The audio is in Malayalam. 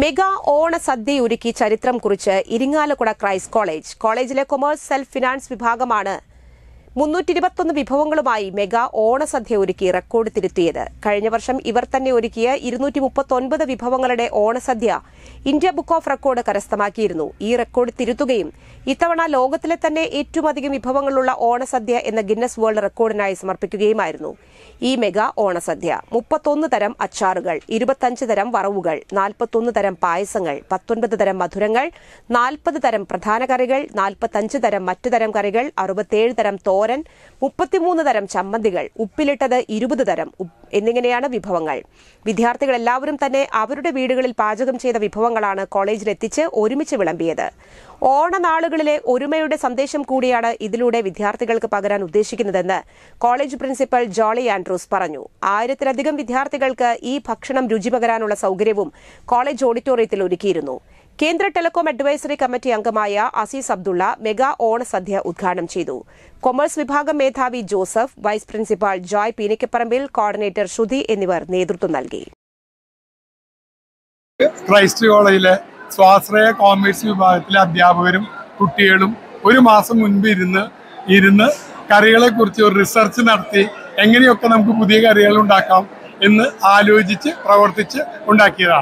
മെഗാ ഓണ ഒരുക്കി ചരിത്രം കുറിച്ച് ഇരിങ്ങാലക്കുട ക്രൈസ്റ്റ് കോളേജ് കോളേജിലെ കൊമേഴ്സ് സെൽഫ് ഫിനാൻസ് വിഭാഗമാണ് മുന്നൂറ്റി ഇരുപത്തൊന്ന് വിഭവങ്ങളുമായി മെഗാ ഓണസദ്യ ഒരുക്കി റെക്കോർഡ് തിരുത്തിയത് കഴിഞ്ഞ വർഷം ഇവർ തന്നെ ഒരുക്കിയ ഇരുന്നൂറ്റി മുപ്പത്തൊൻപത് വിഭവങ്ങളുടെ ഓണസദ്യ ഇന്ത്യ ബുക്ക് ഓഫ് റെക്കോർഡ് കരസ്ഥമാക്കിയിരുന്നു ഈ റെക്കോർഡ് തിരുത്തുകയും ഇത്തവണ ലോകത്തിലെ തന്നെ ഏറ്റവും അധികം വിഭവങ്ങളുള്ള ഓണസദ്യ എന്ന ഗിന്നസ് വേൾഡ് റെക്കോർഡിനായി സമർപ്പിക്കുകയുമായിരുന്നു ഈ മെഗാ ഓണസദ്യ മുപ്പത്തൊന്ന് തരം അച്ചാറുകൾ ഇരുപത്തഞ്ച് തരം വറവുകൾ നാൽപ്പത്തൊന്ന് തരം പായസങ്ങൾ പത്തൊൻപത് തരം മധുരങ്ങൾ നാൽപ്പത് തരം പ്രധാന കറികൾ നാൽപ്പത്തഞ്ച് തരം മറ്റു തരം കറികൾ അറുപത്തേഴ് തരം തോര തോരൻ മുപ്പത്തിമൂന്ന് തരം ചമ്മന്തികൾ ഉപ്പിലിട്ടത് ഇരുപത് തരം എന്നിങ്ങനെയാണ് വിഭവങ്ങൾ വിദ്യാർത്ഥികൾ എല്ലാവരും തന്നെ അവരുടെ വീടുകളിൽ പാചകം ചെയ്ത വിഭവങ്ങളാണ് കോളേജിലെത്തിച്ച് ഒരുമിച്ച് വിളമ്പിയത് ഓണനാളുകളിലെ ഒരുമയുടെ സന്ദേശം കൂടിയാണ് ഇതിലൂടെ വിദ്യാർത്ഥികൾക്ക് പകരാൻ ഉദ്ദേശിക്കുന്നതെന്ന് കോളേജ് പ്രിൻസിപ്പൽ ജോളി ആൻഡ്രൂസ് പറഞ്ഞു ആയിരത്തിലധികം വിദ്യാർത്ഥികൾക്ക് ഈ ഭക്ഷണം രുചി പകരാനുള്ള സൗകര്യവും കോളേജ് ഓഡിറ്റോറിയത്തിൽ ഒരുക്കിയിരുന്നു കേന്ദ്ര ടെലികോം അഡ്വൈസറി കമ്മിറ്റി അംഗമായ അസീസ് അബ്ദുള്ള മെഗാ സദ്യ ഉദ്ഘാടനം ചെയ്തു കൊമേഴ്സ് വിഭാഗം മേധാവി Joseph vice principal Joy Peenikkaparambil coordinator Shruthi എന്നിവർ നേതൃത്വം നൽകി ക്രൈസ്റ്റ് കോളേജിലെ സ്വാശ്രയ കോമേഴ്സ് വിഭാഗത്തിലെ അധ്യാപകരും കുട്ടികളും ഒരു മാസം മുൻപ് ഇരുന്ന് ഇരുന്ന് കറികളെ കുറിച്ച് ഒരു റിസർച്ച് നടത്തി എങ്ങനെയൊക്കെ നമുക്ക് പുതിയ കറികൾ ഉണ്ടാക്കാം എന്ന് ആലോചിച്ച് പ്രവർത്തിച്ച് ഉണ്ടാക്കിയതാണ്